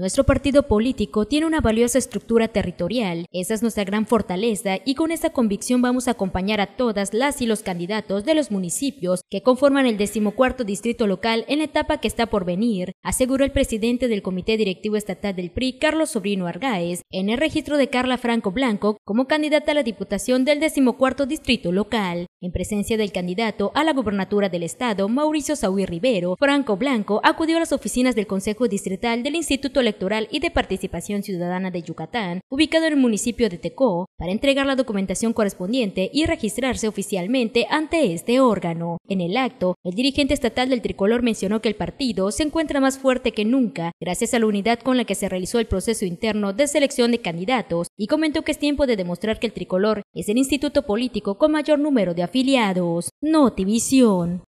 Nuestro partido político tiene una valiosa estructura territorial, esa es nuestra gran fortaleza y con esta convicción vamos a acompañar a todas las y los candidatos de los municipios que conforman el decimocuarto distrito local en la etapa que está por venir, aseguró el presidente del Comité Directivo Estatal del PRI, Carlos Sobrino Argáez, en el registro de Carla Franco Blanco como candidata a la Diputación del decimocuarto distrito local, en presencia del candidato a la gubernatura del Estado, Mauricio Saúl Rivero. Franco Blanco acudió a las oficinas del Consejo Distrital del Instituto electoral y de participación ciudadana de Yucatán, ubicado en el municipio de Tecó, para entregar la documentación correspondiente y registrarse oficialmente ante este órgano. En el acto, el dirigente estatal del tricolor mencionó que el partido se encuentra más fuerte que nunca gracias a la unidad con la que se realizó el proceso interno de selección de candidatos y comentó que es tiempo de demostrar que el tricolor es el instituto político con mayor número de afiliados. Notivisión.